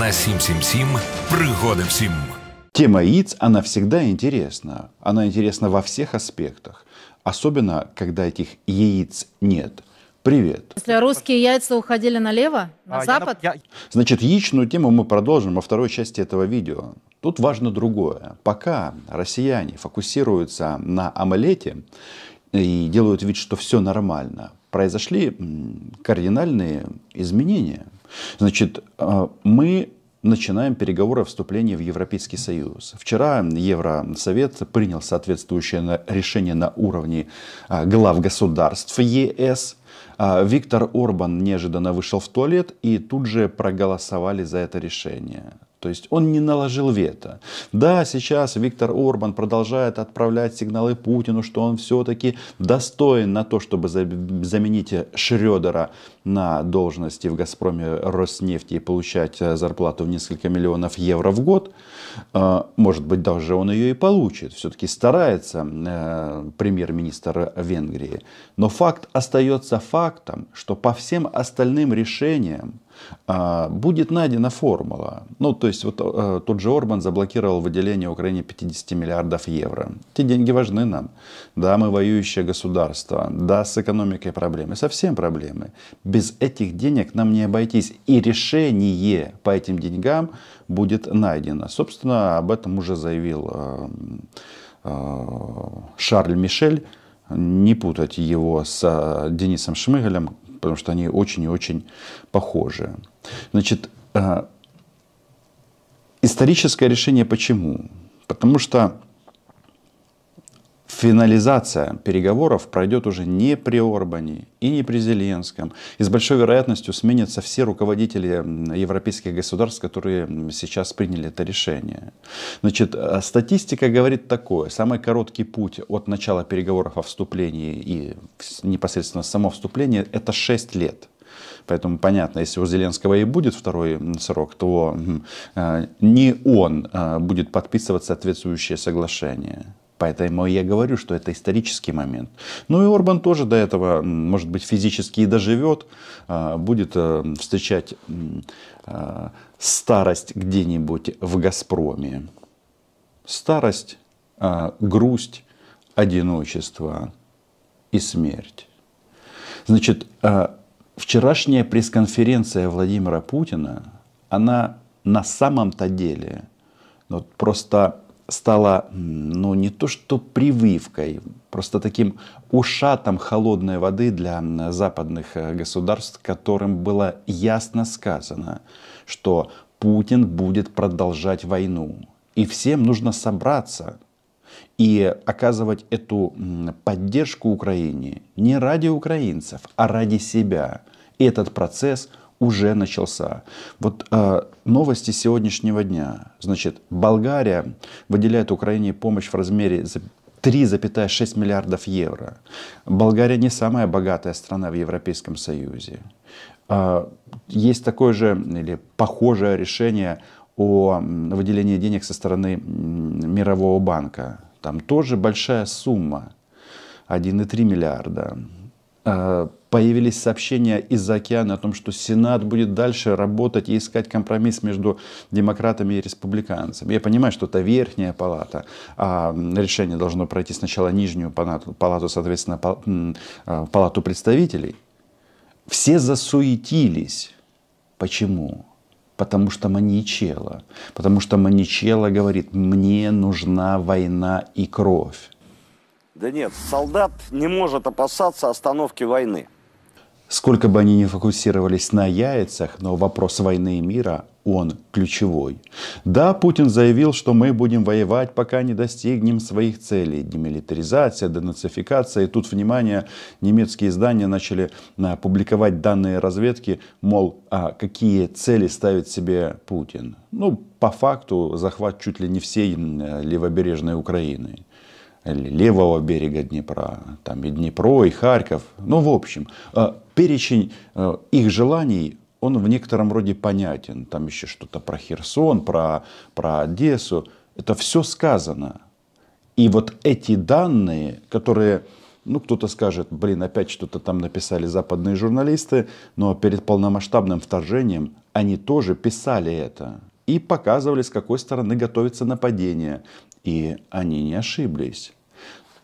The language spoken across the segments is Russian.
на 777 пригоди всім. Тема яиц, она всегда интересна. Она интересна во всех аспектах. Особенно, когда этих яиц нет. Привет. Если русские яйца уходили налево, на а, запад? Я, я... Значит, яичную тему мы продолжим во второй части этого видео. Тут важно другое. Пока россияне фокусируются на омлете и делают вид, что все нормально, произошли кардинальные изменения – Значит, э, мы начинаем переговоры о вступлении в Европейский Союз. Вчера Евросовет принял соответствующее решение на уровне э, глав государств ЕС. Э, Виктор Орбан неожиданно вышел в туалет и тут же проголосовали за это решение. То есть он не наложил вето. Да, сейчас Виктор Орбан продолжает отправлять сигналы Путину, что он все-таки достоин на то, чтобы заменить Шредера на должности в «Газпроме» Роснефти и получать э, зарплату в несколько миллионов евро в год. Э, может быть, даже он ее и получит. Все-таки старается э, премьер-министр Венгрии. Но факт остается фактом, что по всем остальным решениям а, будет найдена формула. Ну, то есть вот э, тот же Орбан заблокировал выделение Украине 50 миллиардов евро. Эти деньги важны нам. Да, мы воюющее государство. Да, с экономикой проблемы. Совсем проблемы. Без этих денег нам не обойтись. И решение по этим деньгам будет найдено. Собственно, об этом уже заявил э, э, Шарль Мишель. Не путать его с Денисом Шмыгалем, потому что они очень и очень похожи. Значит, э, историческое решение почему? Потому что финализация переговоров пройдет уже не при Орбане и не при Зеленском. И с большой вероятностью сменятся все руководители европейских государств, которые сейчас приняли это решение. Значит, э, статистика говорит такое. Самый короткий путь от начала переговоров о вступлении и непосредственно само вступление – это 6 лет. Поэтому понятно, если у Зеленского и будет второй срок, то э, не он э, будет подписывать соответствующее соглашение. Поэтому я говорю, что это исторический момент. Ну и Орбан тоже до этого, может быть, физически и доживет, а, будет э, встречать а, старость где-нибудь в «Газпроме». Старость, а, грусть, одиночество и смерть. Значит, вчерашняя пресс-конференция Владимира Путина, она на самом-то деле ну, вот просто стала, ну, не то что прививкой, просто таким ушатом холодной воды для западных э, государств, которым было ясно сказано, что Путин будет продолжать войну. И всем нужно собраться и оказывать эту поддержку Украине не ради украинцев, а ради себя. И этот процесс – уже начался. Вот э, новости сегодняшнего дня. Значит, Болгария выделяет Украине помощь в размере 3,6 миллиардов евро. Болгария не самая богатая страна в Европейском Союзе. Э, есть такое же или похожее решение о выделении денег со стороны Мирового банка. Там тоже большая сумма, 1,3 миллиарда. Э, появились сообщения из-за океана о том, что Сенат будет дальше работать и искать компромисс между демократами и республиканцами. Я понимаю, что это верхняя палата, а решение должно пройти сначала нижнюю палату, палату соответственно, э, палату представителей. Все засуетились. Почему? Потому что Маничела. Потому что Маничела говорит, мне нужна война и кровь. Да нет, солдат не может опасаться остановки войны. Сколько бы они ни фокусировались на яйцах, но вопрос войны и мира, он ключевой. Да, Путин заявил, что мы будем воевать, пока не достигнем своих целей. Демилитаризация, денацификация. И тут, внимание, немецкие издания начали а, публиковать данные разведки, мол, а какие цели ставит себе Путин. Ну, по факту захват чуть ли не всей левобережной Украины левого берега Днепра, там и Днепро, и Харьков. Ну, в общем, э, перечень э, их желаний, он в некотором роде понятен. Там еще что-то про Херсон, про, про Одессу. Это все сказано. И вот эти данные, которые, ну, кто-то скажет, блин, опять что-то там написали западные журналисты, но перед полномасштабным вторжением они тоже писали это и показывали, с какой стороны готовится нападение. И они не ошиблись.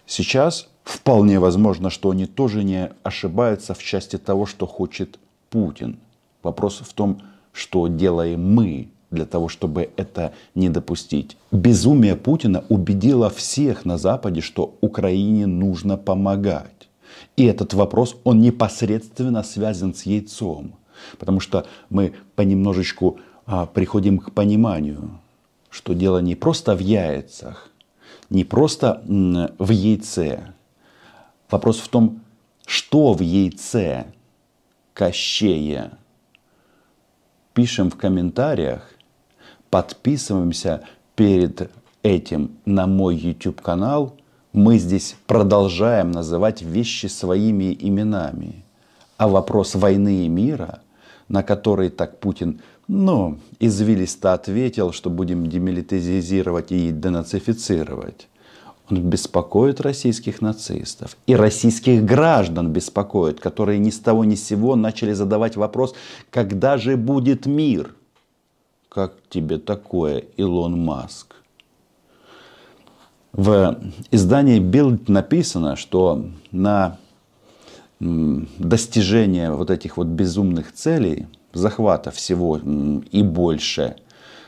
Сейчас вполне возможно, что они тоже не ошибаются в части того, что хочет Путин. Вопрос в том, что делаем мы для того, чтобы это не допустить. Безумие Путина убедило всех на Западе, что Украине нужно помогать. И этот вопрос, он непосредственно связан с яйцом. Потому что мы понемножечку а, приходим к пониманию, что дело не просто в яйцах, не просто в яйце. Вопрос в том, что в яйце кощее? Пишем в комментариях, подписываемся перед этим на мой YouTube канал. Мы здесь продолжаем называть вещи своими именами. А вопрос войны и мира – на который так Путин, ну, извилисто ответил, что будем демилитаризировать и денацифицировать. Он беспокоит российских нацистов. И российских граждан беспокоит, которые ни с того ни с сего начали задавать вопрос, когда же будет мир? Как тебе такое, Илон Маск? В издании Билд написано, что на достижение вот этих вот безумных целей, захвата всего и больше,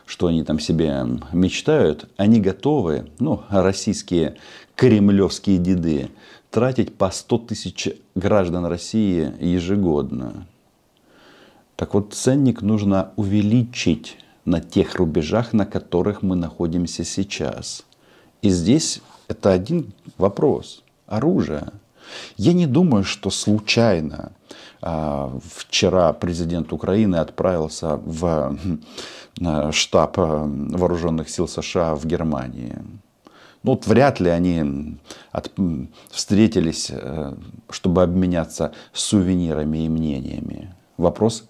что они там себе мечтают, они готовы, ну, российские кремлевские деды, тратить по 100 тысяч граждан России ежегодно. Так вот, ценник нужно увеличить на тех рубежах, на которых мы находимся сейчас. И здесь это один вопрос. Оружие. Я не думаю, что случайно а, вчера президент Украины отправился в э, штаб э, вооруженных сил США в Германии. Ну, вот вряд ли они от, встретились, э, чтобы обменяться сувенирами и мнениями. Вопрос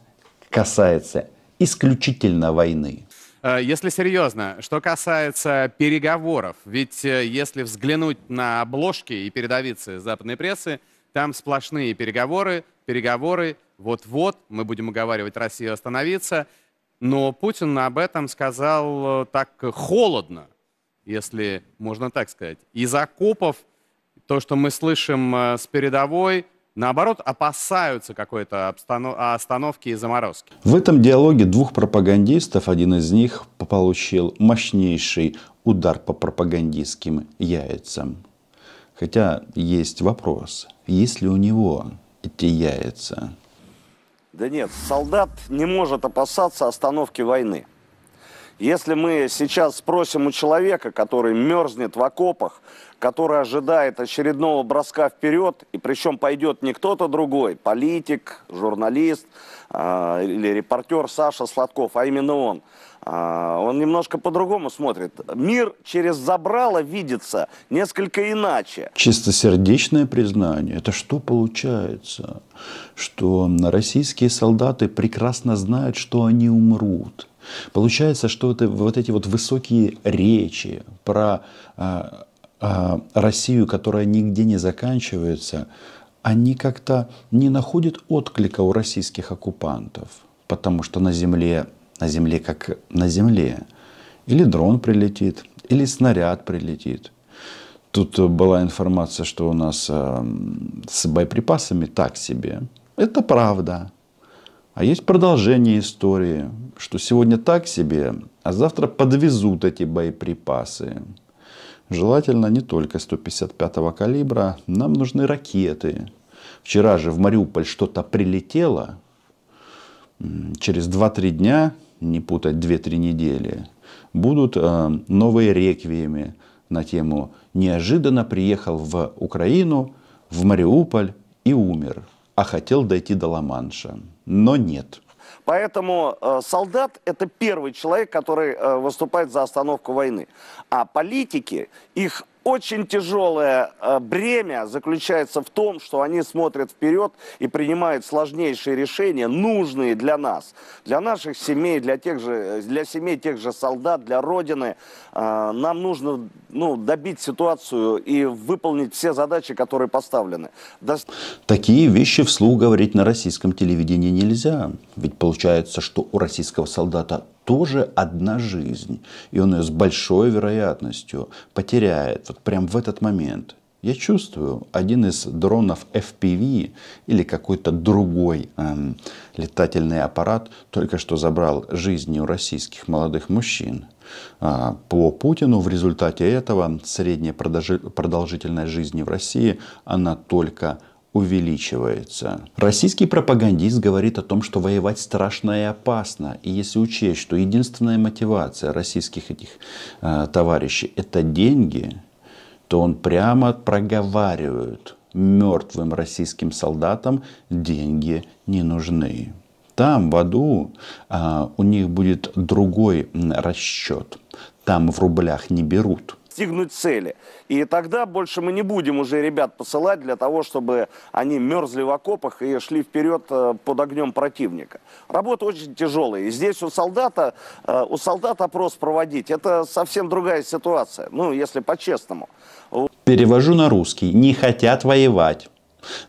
касается исключительно войны. Э, если серьезно, что касается переговоров, ведь э, если взглянуть на обложки и передовицы западной прессы, там сплошные переговоры, переговоры, вот-вот мы будем уговаривать Россию остановиться. Но Путин об этом сказал э, так холодно, если можно так сказать. Из окопов то, что мы слышим с передовой, наоборот, опасаются какой-то остановки и заморозки. В этом диалоге двух пропагандистов один из них получил мощнейший удар по пропагандистским яйцам. Хотя есть вопрос, есть ли у него эти яйца? Да нет, солдат не может опасаться остановки войны. Если мы сейчас спросим у человека, который мерзнет в окопах, который ожидает очередного броска вперед, и причем пойдет не кто-то другой, политик, журналист э, или репортер Саша Сладков, а именно он, э, он немножко по-другому смотрит. Мир через забрало видится несколько иначе. Чистосердечное признание. Это что получается? Что российские солдаты прекрасно знают, что они умрут – Получается, что это, вот эти вот высокие речи про а, а, Россию, которая нигде не заканчивается, они как-то не находят отклика у российских оккупантов, потому что на земле, на земле как на земле, или дрон прилетит, или снаряд прилетит. Тут была информация, что у нас а, с боеприпасами так себе. Это правда. А есть продолжение истории, что сегодня так себе, а завтра подвезут эти боеприпасы. Желательно не только 155-го калибра, нам нужны ракеты. Вчера же в Мариуполь что-то прилетело, через 2-3 дня, не путать 2-3 недели, будут э, новые реквиемы на тему «Неожиданно приехал в Украину, в Мариуполь и умер» а хотел дойти до Ла-Манша. Но нет. Поэтому э, солдат – это первый человек, который э, выступает за остановку войны. А политики, их очень тяжелое э, бремя заключается в том, что они смотрят вперед и принимают сложнейшие решения, нужные для нас, для наших семей, для, тех же, э, для семей тех же солдат, для Родины. Э, нам нужно ну, добить ситуацию и выполнить все задачи, которые поставлены. До... Такие вещи вслух говорить на российском телевидении нельзя. Ведь получается, что у российского солдата тоже одна жизнь, и он ее с большой вероятностью потеряет вот прямо в этот момент. Я чувствую, один из дронов FPV или какой-то другой эм, летательный аппарат только что забрал жизни у российских молодых мужчин. А, по Путину в результате этого средняя продолжительность жизни в России, она только увеличивается. Российский пропагандист говорит о том, что воевать страшно и опасно. И если учесть, что единственная мотивация российских этих э, товарищей это деньги, то он прямо проговаривает мертвым российским солдатам деньги не нужны. Там, в аду, э, у них будет другой расчет. Там в рублях не берут достигнуть цели. И тогда больше мы не будем уже ребят посылать для того, чтобы они мерзли в окопах и шли вперед э, под огнем противника. Работа очень тяжелая. И здесь у солдата, э, у солдат опрос проводить, это совсем другая ситуация. Ну, если по-честному. Перевожу на русский. Не хотят воевать.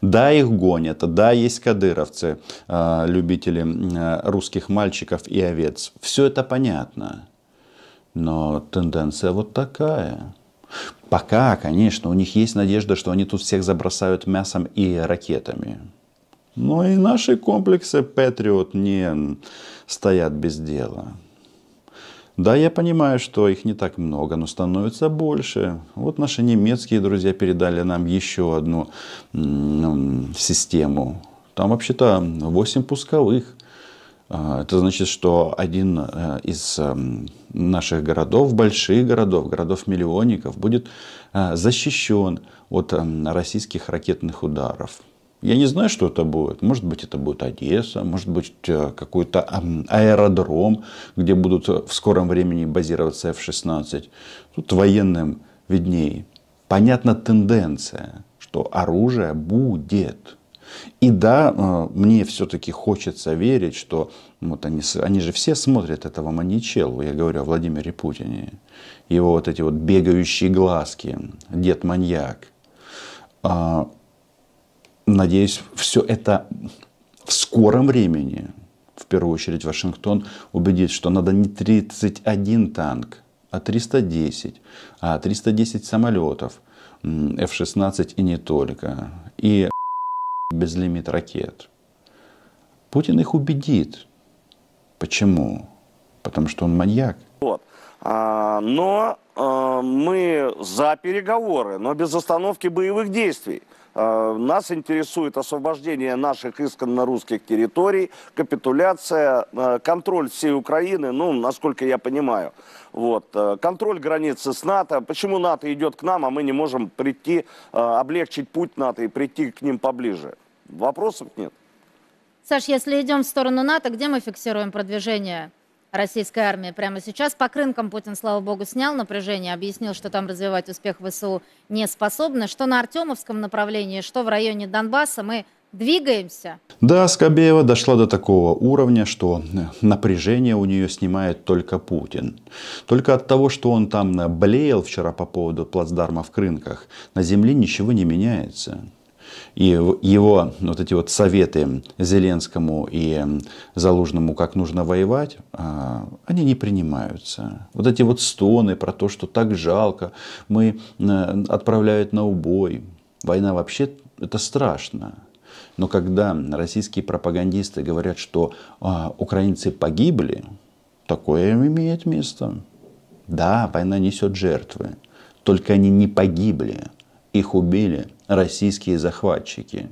Да, их гонят, да, есть кадыровцы, э, любители русских мальчиков и овец. Все это понятно. Но тенденция вот такая. Пока, конечно, у них есть надежда, что они тут всех забросают мясом и ракетами. Но и наши комплексы Патриот не стоят без дела. Да, я понимаю, что их не так много, но становится больше. Вот наши немецкие друзья передали нам еще одну ну, систему. Там вообще-то 8 пусковых. А, это значит, что один э, из эм, наших городов, больших городов, городов-миллионников, будет э, защищен от эм, российских ракетных ударов. Я не знаю, что это будет. Может быть, это будет Одесса, может быть, э, какой-то эм, аэродром, где будут в скором времени базироваться F-16. Тут военным виднее. Понятна тенденция, что оружие будет. И да, э, мне все-таки хочется верить, что вот они, они же все смотрят этого Маничеллу, я говорю о Владимире Путине, его вот эти вот бегающие глазки, дед-маньяк. А, надеюсь, все это в скором времени, в первую очередь Вашингтон, убедит, что надо не 31 танк, а 310, а 310 самолетов, F-16 и не только. И безлимит ракет. Путин их убедит. Почему? Потому что он маньяк. Вот. А, но а, мы за переговоры, но без остановки боевых действий. Э, нас интересует освобождение наших исконно русских территорий, капитуляция, э, контроль всей Украины, ну, насколько я понимаю. Вот. Э, контроль границы с НАТО. Почему НАТО идет к нам, а мы не можем прийти, облегчить путь НАТО и прийти к ним поближе? Вопросов нет. Саш, если идем в сторону НАТО, где мы фиксируем продвижение российской армии прямо сейчас. По крынкам Путин, слава богу, снял напряжение, объяснил, что там развивать успех ВСУ не способны. Что на Артемовском направлении, что в районе Донбасса мы Двигаемся. Да, Скобеева дошла до такого уровня, что напряжение у нее снимает только Путин. Только от того, что он там блеял вчера по поводу плацдарма в Крынках, на земле ничего не меняется и его вот эти вот советы Зеленскому и Залужному, как нужно воевать, а, они не принимаются. Вот эти вот стоны про то, что так жалко, мы э, отправляют на убой. Война вообще это страшно. Но когда российские пропагандисты говорят, что а, украинцы погибли, такое имеет место. Да, война несет жертвы. Только они не погибли, их убили российские захватчики.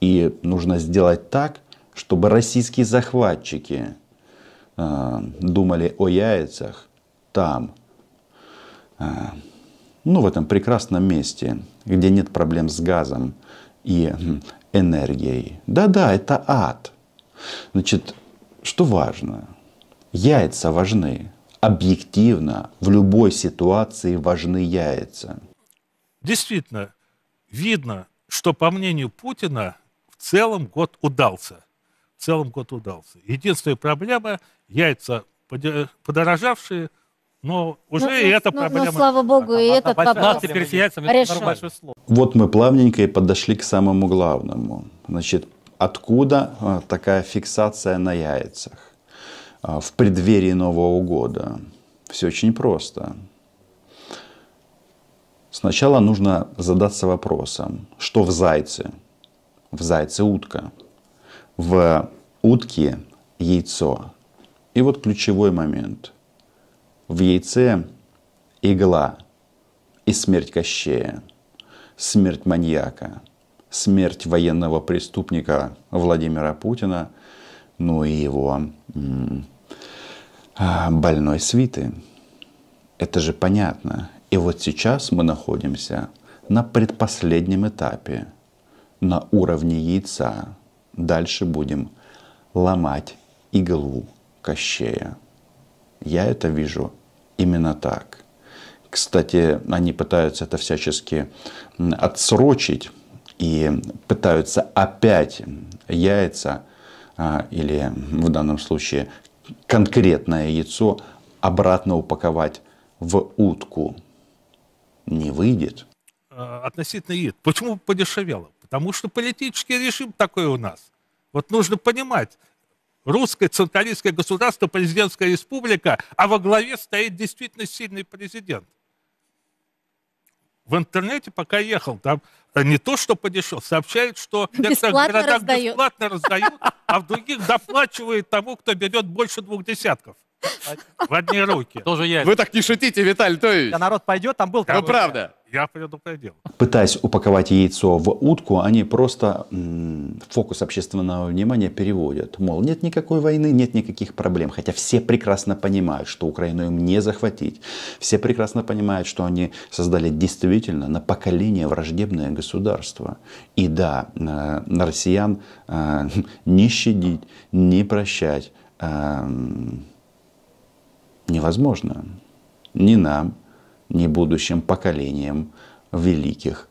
И нужно сделать так, чтобы российские захватчики э, думали о яйцах там, э, ну, в этом прекрасном месте, где нет проблем с газом и энергией. Да-да, это ад. Значит, что важно? Яйца важны. Объективно в любой ситуации важны яйца. Действительно, видно, что, по мнению Путина, в целом год удался. В целом год удался. Единственная проблема – яйца подорожавшие, но уже ну, и ну, эта ну, ну проблема... Ну, слава богу, а, а и а, проблема а вопрос Вот мы плавненько и подошли к самому главному. Значит, откуда а, такая фиксация на яйцах в преддверии Нового года? Все очень просто. Сначала нужно задаться вопросом, что в зайце? В зайце утка. В утке яйцо. И вот ключевой момент. В яйце игла и смерть Кощея, смерть маньяка, смерть военного преступника Владимира Путина, ну и его а, больной свиты. Это же понятно. И вот сейчас мы находимся на предпоследнем этапе, на уровне яйца. Дальше будем ломать иглу Кощея. Я это вижу именно так. Кстати, они пытаются это всячески отсрочить и пытаются опять яйца а, или в данном случае конкретное яйцо обратно упаковать в утку не выйдет. А, относительно ИИТ. Почему подешевело? Потому что политический режим такой у нас. Вот нужно понимать, русское централистское государство, президентская республика, а во главе стоит действительно сильный президент. В интернете, пока ехал, там э, не то, что подешев, сообщают, что в городах раздают. бесплатно раздают, а в других доплачивают тому, кто берет больше двух десятков. В одни руки. Тоже я. Вы так не шутите, Виталий то есть? Да народ пойдет, там был... Ну, правда. Я предупредил. Пытаясь упаковать яйцо в утку, они просто м, фокус общественного внимания переводят. Мол, нет никакой войны, нет никаких проблем. Хотя все прекрасно понимают, что Украину им не захватить. Все прекрасно понимают, что они создали действительно на поколение враждебное государство. И да, э, россиян э, не щадить, не прощать. Э, невозможно. Ни нам, ни будущим поколениям великих.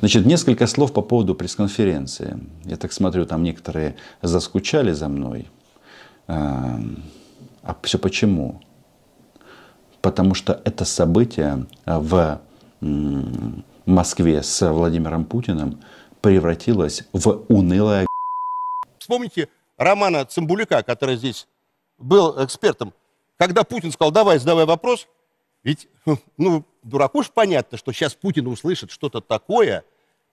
Значит, несколько слов по поводу пресс-конференции. Я так смотрю, там некоторые заскучали за мной. Эм, а все почему? Потому что это событие в Москве с Владимиром Путиным превратилось в унылое... Вспомните романа Цимбулика, который здесь был экспертом. Когда Путин сказал, давай, задавай вопрос, ведь, хм, ну, дураку ж понятно, что сейчас Путин услышит что-то такое,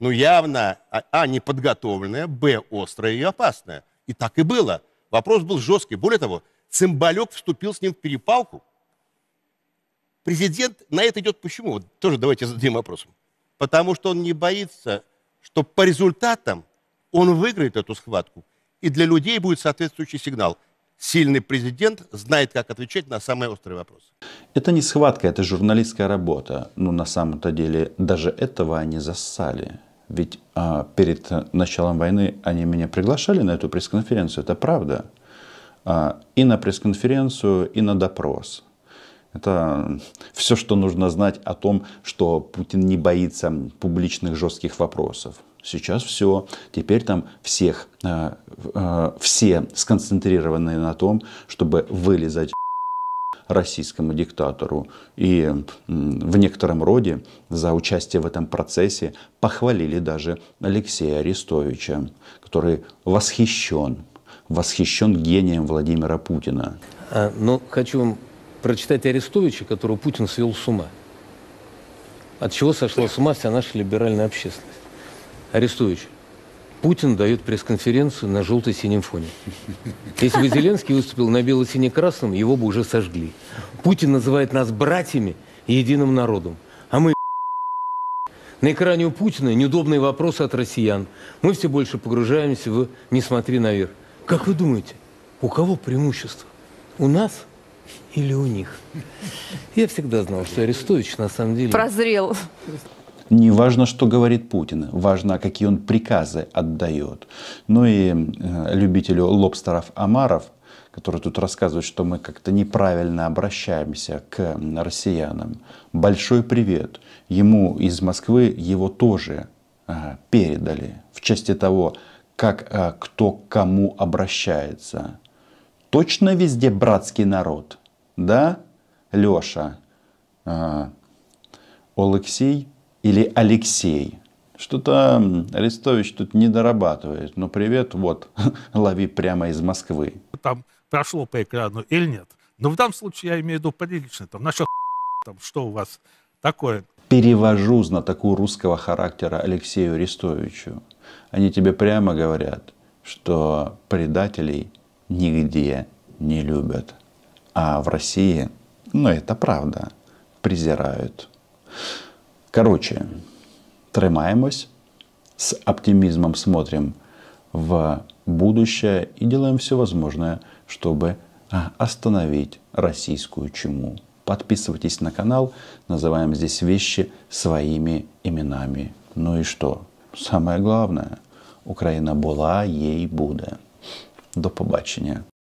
ну, явно, а, а, неподготовленное, б, острое и опасное. И так и было. Вопрос был жесткий. Более того, Цымбалек вступил с ним в перепалку. Президент на это идет почему? Вот тоже давайте зададим вопросом. Потому что он не боится, что по результатам он выиграет эту схватку, и для людей будет соответствующий сигнал сильный президент знает, как отвечать на самые острые вопросы. Это не схватка, это журналистская работа. Но ну, на самом-то деле даже этого они зассали. Ведь а, перед началом войны они меня приглашали на эту пресс-конференцию, это правда. А, и на пресс-конференцию, и на допрос. Это все, что нужно знать о том, что Путин не боится публичных жестких вопросов сейчас все. Теперь там всех, э, э, все сконцентрированы на том, чтобы вылезать российскому диктатору. И в некотором роде за участие в этом процессе похвалили даже Алексея Арестовича, который восхищен, восхищен гением Владимира Путина. А, но ну, хочу вам прочитать Арестовича, которого Путин свел с ума. От чего сошла с ума вся наша либеральная общественность арестующих. Путин дает пресс-конференцию на желто-синем фоне. Если бы Зеленский выступил на бело-сине-красном, его бы уже сожгли. Путин называет нас братьями и единым народом. А мы на экране у Путина неудобные вопросы от россиян. Мы все больше погружаемся в «не смотри наверх». Как вы думаете, у кого преимущество? У нас или у них? Я всегда знал, что Арестович на самом деле... Прозрел. Не важно, что говорит Путин, важно, какие он приказы отдает. Ну и э, любителю лобстеров Амаров, который тут рассказывает, что мы как-то неправильно обращаемся к россиянам. Большой привет. Ему из Москвы его тоже э, передали в части того, как э, кто к кому обращается. Точно везде братский народ, да, Леша, Олексей, или Алексей. Что-то Арестович тут не дорабатывает. Но привет, вот, лови прямо из Москвы. Там прошло по экрану или нет? Но ну, в данном случае я имею в виду прилично. Там, наша там, что у вас такое? Перевожу знатоку русского характера Алексею Арестовичу. Они тебе прямо говорят, что предателей нигде не любят. А в России, ну это правда, презирают. Короче, тримаємось, с оптимизмом смотрим в будущее и делаем все возможное, чтобы а, остановить российскую чуму. Подписывайтесь на канал, называем здесь вещи своими именами. Ну и что? Самое главное, Украина была, ей будет. До побачення.